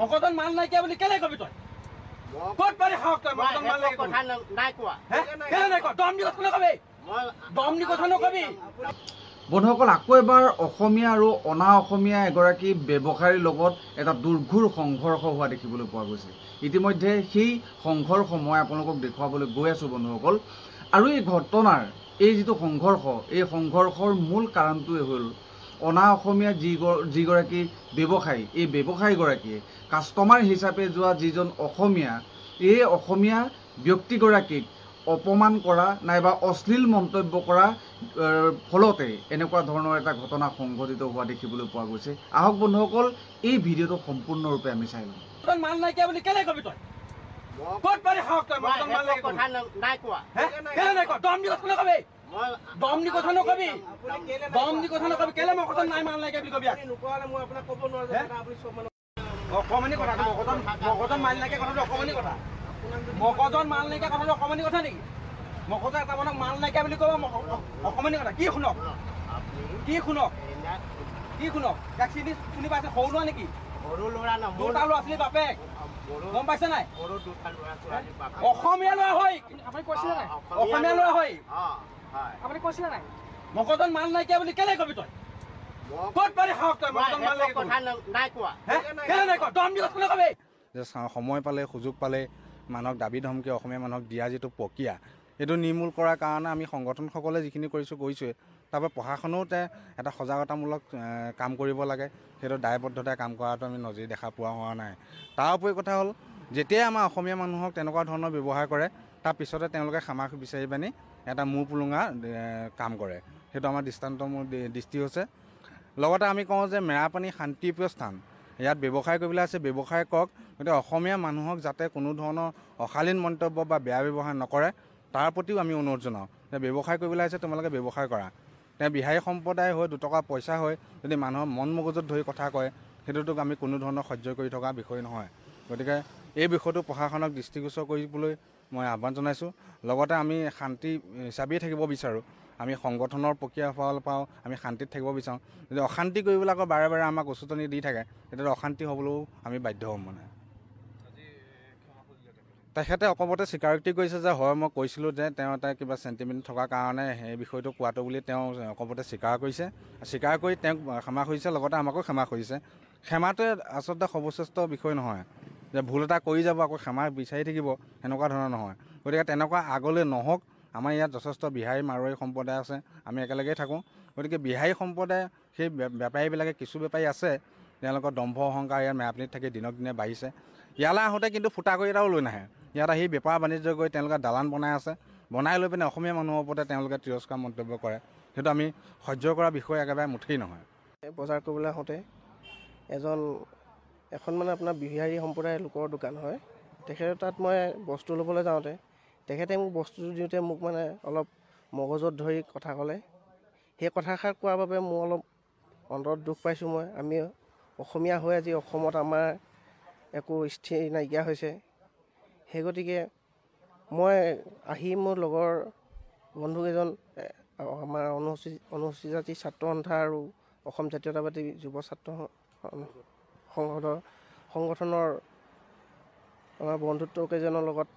মকদন মাল নাইকিয়া বুলি কেলে কবি তই কত পাৰি হওক তই মকদন মাল নাইকিয়া নাই কোৱা দম দিগত কোনে কবি দম দি কথা নকবি বন্ধুসকল আকৌ এবাৰ অসমীয়া আৰু অনা অসমীয়া এগৰাকী ব্যৱসায়ীৰ লগত এটা দুৰ্ঘোৰ সংঘৰ্ষ হোৱা দেখিবলৈ পোৱা গৈছে ইতিমধ্যে সেই সংঘৰ্ষ মই আপোনালোকক দেখুৱাবলৈ গৈ আছোঁ বন্ধুসকল আৰু এই ঘটনাৰ এই যিটো সংঘৰ্ষ এই সংঘৰ্ষৰ মূল কাৰণটোৱে হ'ল অনা অসমীয়া যিগৰাকী ব্যৱসায়ী এই ব্যৱসায়ীগৰাকীয়ে কাষ্টমাৰ হিচাপে যোৱা যিজন অসমীয়া এই অসমীয়া ব্যক্তিগৰাকীক অপমান কৰা নাইবা অশ্লীল মন্তব্য কৰা ফলতে এনেকুৱা ধৰণৰ এটা ঘটনা সংঘটিত হোৱা দেখিবলৈ পোৱা গৈছে আহক বন্ধুসকল এই ভিডিঅ'টো সম্পূৰ্ণৰূপে আমি চাই লওঁ অকণমানি কথাটো মগজন মগজন মাল নাইকিয়া কথাটো অকণমানি কথা মগজন মাল নাইকিয়া কথাটো অকণমানি কথা নেকি মগজৰ এটা মানক মাল নাইকিয়া বুলি ক'ব অকণমানি কথা কি শুনক কি শুনক কি শুনক চিনি চিনি পাইছে সৰু লোৱা নেকি দুটা ল'ৰা ছোৱালী বাপেক গম পাইছে নাই অসমীয়া ল'ৰা হয় আপুনি কৈছিলে নাই অসমীয়া ল'ৰা হয় আপুনি কৈছিলে নাই মগজন মাল নাইকিয়া বুলি কেলে কবি তই সময় পালে সুযোগ পালে মানুহক দাবী ধমকি অসমীয়া মানুহক দিয়া যিটো প্ৰক্ৰিয়া এইটো নিৰ্মূল কৰাৰ কাৰণে আমি সংগঠনসকলে যিখিনি কৰিছোঁ কৰিছোঁ তাৰপৰা প্ৰশাসনেওতে এটা সজাগতামূলক কাম কৰিব লাগে সেইটো দায়বদ্ধতাৰে কাম কৰাটো আমি নজৰি দেখা পোৱা হোৱা নাই তাৰ উপৰি কথা হ'ল যেতিয়াই আমাৰ অসমীয়া মানুহক তেনেকুৱা ধৰণৰ ব্যৱহাৰ কৰে তাৰপিছতে তেওঁলোকে ক্ষমা বিচাৰি পানি এটা মূৰ পুলুঙা কাম কৰে সেইটো আমাৰ দৃষ্টান্ত দৃষ্টি হৈছে লগতে আমি কওঁ যে মেৰাপানী শান্তিপ্ৰিয় স্থান ইয়াত ব্যৱসায় কৰিবলৈ আছে ব্যৱসায় কওক গতিকে অসমীয়া মানুহক যাতে কোনো ধৰণৰ অশালীন মন্তব্য বা বেয়া ব্যৱহাৰ নকৰে তাৰ প্ৰতিও আমি অনুৰোধ জনাওঁ যে ব্যৱসায় কৰিবলৈ আছে তোমালোকে ব্যৱসায় কৰা তেওঁ বিহাৰী সম্প্ৰদায় হৈ দুটকা পইচা হৈ যদি মানুহৰ মন মগজুত ধৰি কথা কয় সেইটোতো আমি কোনো ধৰণৰ সহ্য কৰি থকা বিষয় নহয় গতিকে এই বিষয়টো প্ৰশাসনক দৃষ্টিগোচৰ কৰিবলৈ মই আহ্বান জনাইছোঁ লগতে আমি শান্তি হিচাপেই থাকিব বিচাৰোঁ আমি সংগঠনৰ প্ৰক্ৰিয়া ফল পাওঁ আমি শান্তিত থাকিব বিচাৰোঁ যদি অশান্তি কৰিবলৈ আকৌ বাৰে বাৰে আমাক উচতনি দি থাকে তেতিয়া অশান্তি হ'বলৈও আমি বাধ্য হ'ম মানে তেখেতে অকপতে স্বীকাৰোক্তি কৰিছে যে হয় মই কৈছিলোঁ যে তেওঁ এটা কিবা চেণ্টিমেণ্ট থকাৰ কাৰণে সেই বিষয়টো কোৱাটো বুলি তেওঁ অকপতে স্বীকাৰ কৰিছে স্বীকাৰ কৰি তেওঁক ক্ষমা কৰিছে লগতে আমাকো ক্ষমা কৰিছে ক্ষমাটোৱে আচলতে সৰ্বশ্ৰেষ্ঠ বিষয় নহয় যে ভুল এটা কৰি যাব আকৌ ক্ষমা বিচাৰি থাকিব সেনেকুৱা ধৰণৰ নহয় গতিকে তেনেকুৱা আগলৈ নহওক আমাৰ ইয়াত যথেষ্ট বিহাৰী মাৰোৱাৰী সম্প্ৰদায় আছে আমি একেলগেই থাকোঁ গতিকে বিহাৰী সম্প্ৰদায় সেই বেপাৰীবিলাকে কিছু বেপাৰী আছে তেওঁলোকৰ দম্ভ অহংকাৰ ইয়াৰ মেৰাপানীত থাকি দিনক দিনে বাঢ়িছে ইয়ালৈ আহোঁতে কিন্তু ফুটা কৰি এটাও লৈ নাহে ইয়াত আহি বেপাৰ বাণিজ্য কৰি তেওঁলোকে দালান বনাই আছে বনাই লৈ পিনে অসমীয়া মানুহৰ ওপৰতে তেওঁলোকে তিৰস্কাৰ মন্তব্য কৰে সেইটো আমি সহ্য কৰা বিষয় একেবাৰে মুঠেই নহয় বজাৰ কৰিবলৈ আহোঁতে এজন এখন মানে আপোনাৰ বিহাৰী সম্প্ৰদায়ৰ লোকৰ দোকান হয় তেখেতৰ তাত মই বস্তু ল'বলৈ যাওঁতে তেখেতে মোক বস্তুটো দিওঁতে মোক মানে অলপ মগজত ধৰি কথা ক'লে সেই কথাষাৰ কোৱাৰ বাবে মোৰ অলপ অন্তৰত দুখ পাইছোঁ মই আমি অসমীয়া হৈ আজি অসমত আমাৰ একো স্থিৰ নাইকিয়া হৈছে সেই গতিকে মই আহি মোৰ লগৰ বন্ধুকেইজন আমাৰ অনুসূচী অনুসূচী জাতি ছাত্ৰ সন্থা আৰু অসম জাতীয়তাবাদী যুৱ ছাত্ৰ সংগঠন সংগঠনৰ আমাৰ বন্ধুত্বকেইজনৰ লগত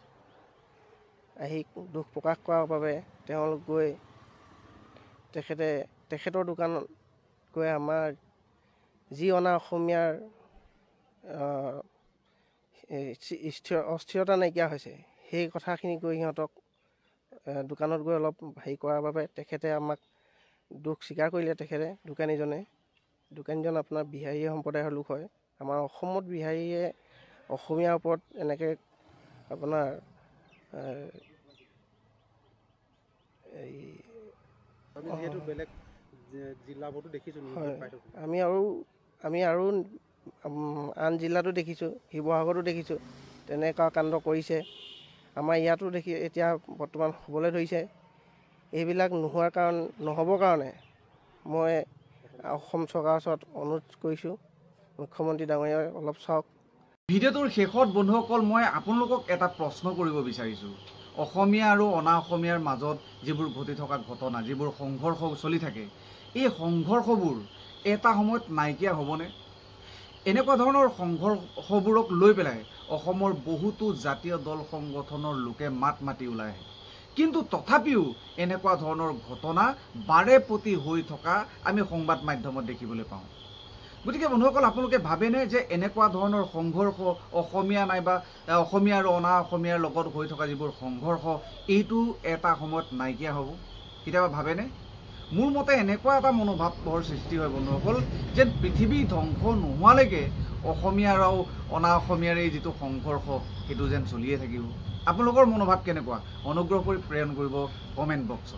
আহি দুখ প্ৰকাশ কৰাৰ বাবে তেওঁলোক গৈ তেখেতে তেখেতৰ দোকানত গৈ আমাৰ যি অনা অসমীয়াৰ অস্থিৰতা নাইকিয়া হৈছে সেই কথাখিনি গৈ সিহঁতক দোকানত গৈ অলপ হেৰি কৰাৰ বাবে তেখেতে আমাক দুখ স্বীকাৰ কৰিলে তেখেতে দোকানীজনে দোকানীজন আপোনাৰ বিহাৰী সম্প্ৰদায়ৰ লোক হয় আমাৰ অসমত বিহাৰীয়ে অসমীয়াৰ ওপৰত এনেকৈ আপোনাৰ এই আমি আৰু আমি আৰু আন জিলাতো দেখিছোঁ শিৱসাগৰতো দেখিছোঁ তেনেকুৱা কাণ্ড কৰিছে আমাৰ ইয়াতো দেখি এতিয়া বৰ্তমান হ'বলৈ ধৰিছে এইবিলাক নোহোৱাৰ কাৰণ নহ'বৰ কাৰণে মই অসম চৰকাৰৰ ওচৰত অনুৰোধ কৰিছোঁ মুখ্যমন্ত্ৰী ডাঙৰিয়া অলপ চাওক ভিডিওটিৰ শেষত বন্ধুসকল মই আপোনালোকক এটা প্ৰশ্ন প্ৰশ্ন কৰব বিচাৰ আৰ অনাসমিয়াৰ মাজত যিবোৰ ঘটি থকা ঘটনা যিবোৰ সংঘৰ্ষ চলি থাকে এই সংঘৰ্ষবোৰ এটা সময়ত নাইকিয়া হবনে এনেকুৱা ধৰণৰ সংঘৰ্ষবোৰক লৈ পেলাই অসমৰ বহুতো জাতীয় দল সংগঠনৰ লোকে মাত মাতি ওলাই আহে কিন্তু তথাপিও এনেকুৱা ধৰণৰ ঘটনা বাৰে প্ৰতি হৈ থকা আমি সংবাদ মাধ্যমত দেখিবলৈ পাওঁ গতিকে বন্ধুসকল আপোনালোকে ভাবেনে যে এনেকুৱা ধৰণৰ সংঘৰ্ষ অসমীয়া নাইবা অসমীয়া আৰু অনা অসমীয়াৰ লগত হৈ থকা যিবোৰ সংঘৰ্ষ এইটো এটা সময়ত নাইকিয়া হ'ব কেতিয়াবা ভাবেনে মোৰ মতে এনেকুৱা এটা মনোভাৱৰ সৃষ্টি হয় বন্ধুসকল যে পৃথিৱী ধ্বংস নোহোৱালৈকে অসমীয়াৰ আৰু অনা অসমীয়াৰ এই যিটো সংঘৰ্ষ সেইটো যেন চলিয়ে থাকিব আপোনালোকৰ মনোভাৱ কেনেকুৱা অনুগ্ৰহ কৰি প্ৰেৰণ কৰিব কমেণ্ট বক্সত